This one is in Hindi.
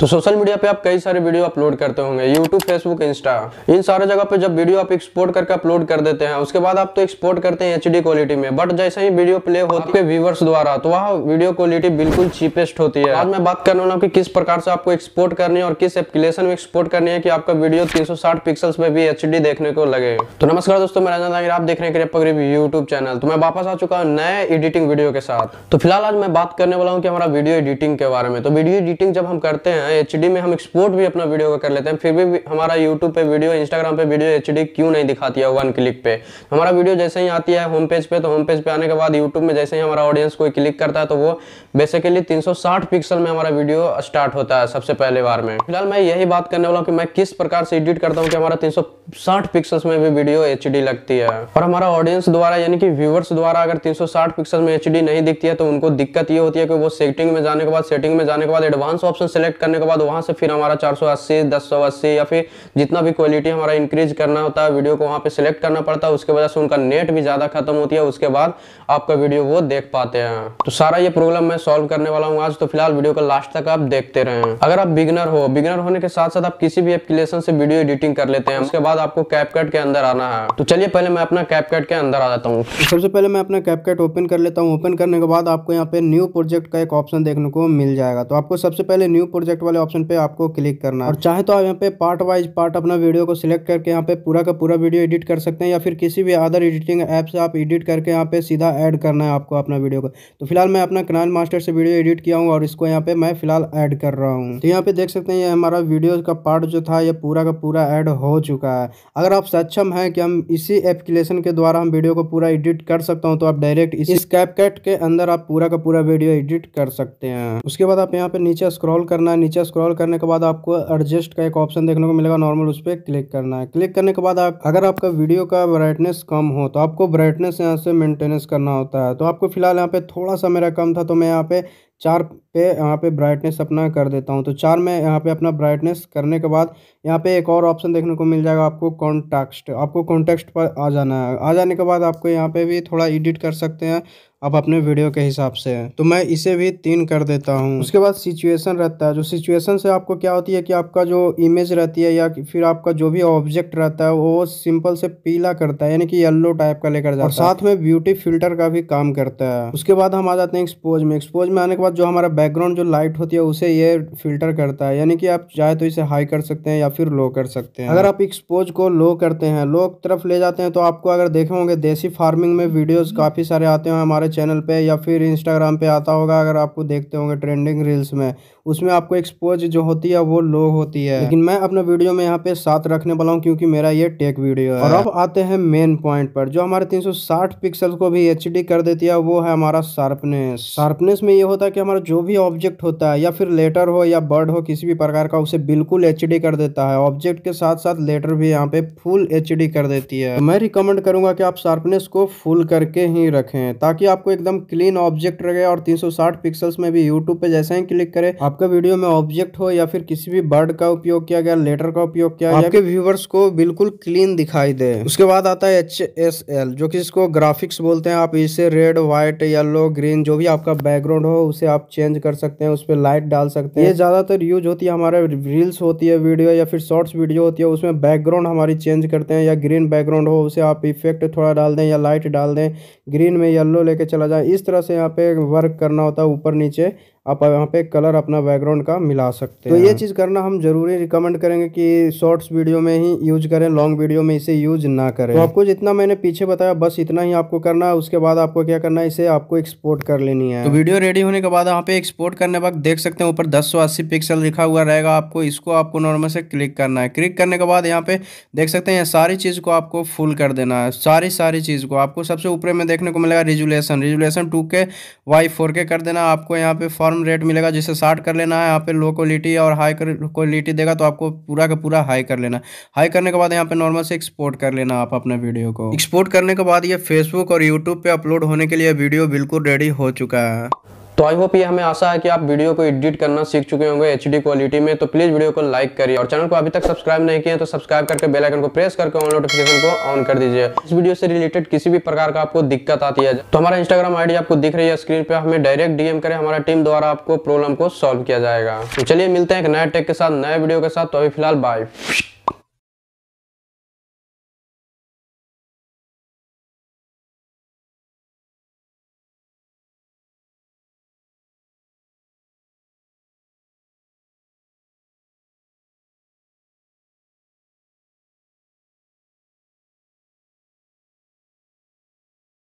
तो सोशल मीडिया पे आप कई सारे वीडियो अपलोड करते होंगे यूट्यूब फेसबुक इंस्टा इन सारे जगह पे जब वीडियो आप एक्सपोर्ट करके अपलोड कर देते हैं उसके बाद आप तो एक्सपोर्ट करते हैं एच क्वालिटी में बट जैसे ही वीडियो प्ले होती है व्यूवर्स द्वारा तो वहाँ वीडियो क्वालिटी बिल्कुल चीपेस्ट होती है आज मैं बात करने वाला हूँ कि किस प्रकार से आपको एक्सपोर्ट करनी है और किस एप्लीकेशन में एक्सपोर्ट करनी है कि आपका वीडियो तीन पिक्सल्स में भी एच देखने को लगे तो नमस्कार दोस्तों मैं राजनाथ आप देख रहे हैं यूट्यूब चैनल तो मैं वापस आ चुका हूँ नए एडिटिंग वीडियो के साथ तो फिलहाल आज मैं बात करने वाला हूँ कि हमारा वीडियो एडिटिंग के बारे में तो वीडियो एडिटिंग जब हम करते हैं एच में हम एक्सपोर्ट भी अपना वीडियो का कर लेते हैं फिर भी, हमारा यूट्यूब पे वीडियो इंस्टाग्राम पे वीडियो एच क्यों नहीं दिखाती है वन क्लिक पे हमारा वीडियो जैसे ही आती है होम पेज पे तो होम पेज पे आने के बाद यूट्यूब में जैसे ही हमारा ऑडियंस कोई क्लिक करता है तो वो बेसिकली 360 पिक्सल में हमारा वीडियो स्टार्ट होता है सबसे पहले बार में फिलहाल मैं यही बात करने वाला हूँ कि मैं किस प्रकार से एडिट करता हूँ कि हमारा 360 पिक्सल में भी वीडियो एच लगती है और हमारा ऑडियंस द्वारा यानी कि व्यूवर्स द्वारा अगर 360 पिक्सल में एच नहीं दिखती है तो उनको दिक्कत ये होती है कि वो सेटिंग में जाने के बाद सेटिंग में जाने के बाद एडवांस ऑप्शन सेलेक्ट करने के बाद वहां से फिर हमारा 480, 1080 या फिर जितना भी क्वालिटी हमारा इंक्रीज करना होता है वीडियो को वहां पे सिलेक्ट करना पड़ता है उसके वजह से उनका नेट भी ज़्यादा खत्म होती है उसके बाद आपका वीडियो वो देख पाते हैं तो सारा ये प्रॉब्लम मैं सोल्व करने वाला हूँ आज तो फिलहाल वीडियो का लास्ट तक आप देखते रहे अगर आप बिगनर हो बिगनर होने के साथ साथ आप किसी भी एप्लीकेशन से वीडियो एडिटिंग कर लेते हैं उसके बाद आपको कैपकट के अंदर आना है तो चलिए पहले मैं अपना कैपकट के अंदर आ जाता हूँ तो सबसे पहले मैं अपना कैपकट ओपन कर लेता हूँ ओपन करने के बाद आपको यहाँ पे न्यू प्रोजेक्ट का एक ऑप्शन देखने को मिल जाएगा तो आपको सबसे पहले न्यू प्रोजेक्ट वाले ऑप्शन पे आपको क्लिक करना है और चाहे तो आप यहाँ पे पार्ट वाइज पार्ट अपना वीडियो को सिलेक्ट करके यहाँ पे पूरा का पूरा वीडियो एडिट कर सकते हैं या फिर किसी भी अदर एडिटिंग ऐप से आप एडिट करके यहाँ पे सीधा ऐड करना है आपको अपना वीडियो को तो फिलहाल मैं अपना कनाल मास्टर से वीडियो एडिट किया हूँ और इसको यहाँ पे मैं फिलहाल ऐड कर रहा हूँ तो यहाँ पे देख सकते हैं ये हमारा वीडियो का पार्ट जो था ये पूरा का पूरा ऐड हो चुका है अगर आप सक्षम है कि हम इसी एप्लीकेशन के द्वारा हम वीडियो को पूरा एडिट कर सकता हूँ तो आप डायरेक्ट इस कैपकेट के अंदर आप पूरा का पूरा वीडियो एडिट कर सकते हैं उसके बाद आप यहाँ पे नीचे स्क्रॉल करना है नीचे नीचे स्क्रॉल करने के बाद आपको एडजस्ट का एक ऑप्शन देखने को मिलेगा नॉर्मल उस पर क्लिक करना है क्लिक करने के बाद अगर आपका वीडियो का ब्राइटनेस कम हो तो आपको ब्राइटनेस यहाँ से मेंटेनेंस करना होता है तो आपको फिलहाल यहाँ पे थोड़ा सा मेरा कम था तो मैं यहाँ पे चार पे यहाँ पे ब्राइटनेस अपना कर देता हूँ तो चार में यहाँ पे अपना ब्राइटनेस करने के बाद यहाँ पे एक और ऑप्शन देखने को मिल जाएगा आपको कॉन्टेक्स्ट आपको कॉन्टेक्स्ट पर आ जाना है आ जाने के बाद आपको यहाँ पे भी थोड़ा एडिट कर सकते हैं आप अपने वीडियो के हिसाब से तो मैं इसे भी तीन कर देता हूँ उसके बाद सिचुएसन रहता है जो सिचुएशन से आपको क्या होती है कि आपका जो इमेज रहती है या फिर आपका जो भी ऑब्जेक्ट रहता है वो सिंपल से पीला करता है यानी कि येल्लो टाइप का लेकर जाता है साथ में ब्यूटी फिल्टर का भी काम करता है उसके बाद हम आ जाते हैं एक्सपोज में एक्सपोज में आने के बाद बाद जो हमारा बैकग्राउंड जो लाइट होती है उसे ये फिल्टर करता है यानी कि आप चाहे तो इसे हाई कर सकते हैं या फिर लो कर सकते हैं अगर आप एक्सपोज को लो करते हैं लो तरफ ले जाते हैं तो आपको अगर देखे होंगे देसी फार्मिंग में वीडियोज काफ़ी सारे आते हैं हमारे चैनल पे या फिर इंस्टाग्राम पे आता होगा अगर आपको देखते होंगे ट्रेंडिंग रील्स में उसमें आपको एक्सपोज जो होती है वो लो होती है लेकिन मैं अपने वीडियो में यहाँ पे साथ रखने वाला हूँ क्योंकि मेरा ये टेक वीडियो है और अब आते हैं मेन पॉइंट पर जो हमारे 360 पिक्सल को भी एच कर देती है वो है हमारा शार्पनेस शार्पनेस में ये होता है कि हमारा जो भी ऑब्जेक्ट होता है या फिर लेटर हो या बर्ड हो किसी भी प्रकार का उसे बिल्कुल एच कर देता है ऑब्जेक्ट के साथ साथ लेटर भी यहाँ पे फुल एच कर देती है तो मैं रिकमेंड करूंगा कि आप शार्पनेस को फुल करके ही रखें ताकि आपको एकदम क्लीन ऑब्जेक्ट रहे और 360 पिक्सल्स में भी यूट्यूब पे जैसे ही क्लिक करें आपका वीडियो में ऑब्जेक्ट हो या फिर किसी भी वर्ड का उपयोग किया गया लेटर का उपयोग किया गया आपके व्यूवर्स को बिल्कुल क्लीन दिखाई दे उसके बाद आता है एच एस एल जो कि इसको ग्राफिक्स बोलते हैं आप इसे रेड व्हाइट येलो ग्रीन जो भी आपका बैकग्राउंड हो उसे आप चेंज कर सकते हैं उस पर लाइट डाल सकते हैं ये ज़्यादातर यूज होती है हमारे रील्स होती है वीडियो या फिर शॉर्ट्स वीडियो होती है उसमें बैकग्राउंड हमारी चेंज करते हैं या ग्रीन बैकग्राउंड हो उसे आप इफेक्ट थोड़ा डाल दें या लाइट डाल दें ग्रीन में येल्लो लेके चला जाए इस तरह से यहाँ पे वर्क करना होता है ऊपर नीचे आप यहाँ पे कलर अपना बैकग्राउंड का मिला सकते हैं तो ये चीज़ करना हम जरूरी रिकमेंड करेंगे कि शॉर्ट्स वीडियो में ही यूज करें लॉन्ग वीडियो में इसे यूज ना करें तो आपको जितना मैंने पीछे बताया बस इतना ही आपको करना है उसके बाद आपको क्या करना है इसे आपको एक्सपोर्ट कर लेनी है तो वीडियो रेडी होने के बाद यहाँ पे एक्सपोर्ट करने वक्त देख सकते हैं ऊपर दस पिक्सल लिखा हुआ रहेगा आपको इसको आपको नॉर्मल से क्लिक करना है क्लिक करने के बाद यहाँ पे देख सकते हैं सारी चीज़ को आपको फुल कर देना है सारी सारी चीज़ को आपको सबसे ऊपर में देखने को मिलेगा रिजुलेशन रिजुलेशन टू के वाई फोर के कर देना आपको यहाँ पे फॉर यूनिफॉर्म रेट मिलेगा जिसे शार्ट कर लेना है यहाँ पे लो क्वालिटी और हाई क्वालिटी देगा तो आपको पूरा का पूरा हाई कर लेना हाई करने के बाद यहाँ पे नॉर्मल से एक्सपोर्ट कर लेना आप अपने वीडियो को एक्सपोर्ट करने के बाद ये फेसबुक और यूट्यूब पे अपलोड होने के लिए वीडियो बिल्कुल रेडी हो चुका है तो आई होप ये हमें आशा है कि आप वीडियो को एडिट करना सीख चुके होंगे एच क्वालिटी में तो प्लीज वीडियो को लाइक करिए और चैनल को अभी तक सब्सक्राइब नहीं किया तो सब्सक्राइब करके बेलाइकन को प्रेस करके ऑन नोटिफिकेशन को ऑन कर दीजिए इस वीडियो से रिलेटेड किसी भी प्रकार का आपको दिक्कत आती है तो हमारा इंस्टाग्राम आईडी आपको दिख रही है स्क्रीन पर हमें डायरेक्ट डीएम करें हमारा टीम द्वारा आपको प्रॉब्लम को सॉल्व किया जाएगा तो चलिए मिलते हैं एक नए टेक के साथ नए वीडियो के साथ तो अभी फिलहाल बाय